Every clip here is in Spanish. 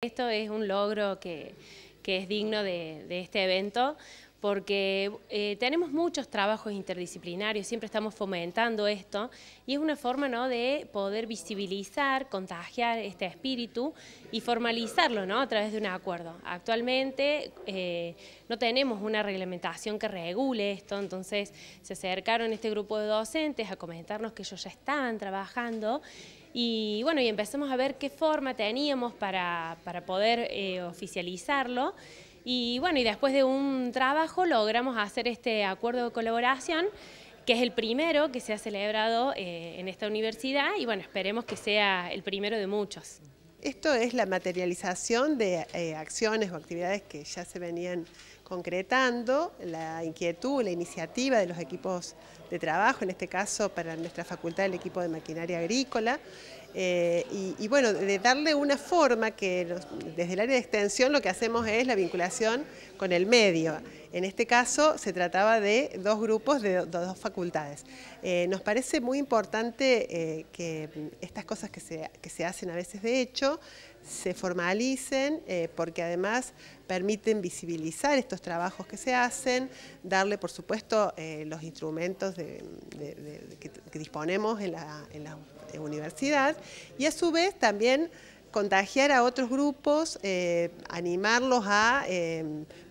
Esto es un logro que, es digno de este evento, porque eh, tenemos muchos trabajos interdisciplinarios, siempre estamos fomentando esto, y es una forma de poder visibilizar, contagiar este espíritu y formalizarlo ¿no? a través de un acuerdo. Actualmente eh, no tenemos una reglamentación que regule esto, entonces se acercaron este grupo de docentes a comentarnos que ellos ya estaban trabajando y bueno, y empezamos a ver qué forma teníamos para, poder eh, oficializarlo y bueno, y después de un trabajo logramos hacer este acuerdo de colaboración que es el primero que se ha celebrado eh, en esta universidad y bueno, esperemos que sea el primero de muchos. Esto es la materialización de eh, acciones o actividades que ya se venían concretando, la inquietud, la iniciativa de los equipos de trabajo, en este caso para nuestra facultad el equipo de maquinaria agrícola, eh, y, bueno, de darle una forma que desde el área de extensión lo que hacemos es la vinculación con el medio. En este caso se trataba de dos grupos de, dos facultades. Eh, nos parece muy importante que mm, estas cosas que se hacen a veces de hecho, se formalicen eh, porque además permiten visibilizar estos trabajos que se hacen, darle por supuesto eh, los instrumentos que, disponemos en la universidad y a su vez también contagiar a otros grupos, eh, animarlos a eh,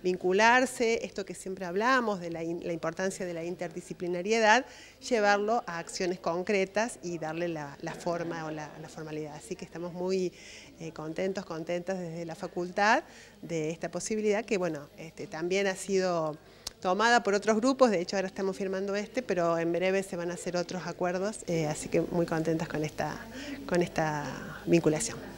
vincularse, esto que siempre hablamos de la, importancia de la interdisciplinariedad, llevarlo a acciones concretas y darle la, forma o la, formalidad. Así que estamos muy eh, contentos, contentas desde la facultad de esta posibilidad que, bueno, este, también ha sido tomada por otros grupos, de hecho ahora estamos firmando este, pero en breve se van a hacer otros acuerdos, así que muy contentas con esta, con esta vinculación.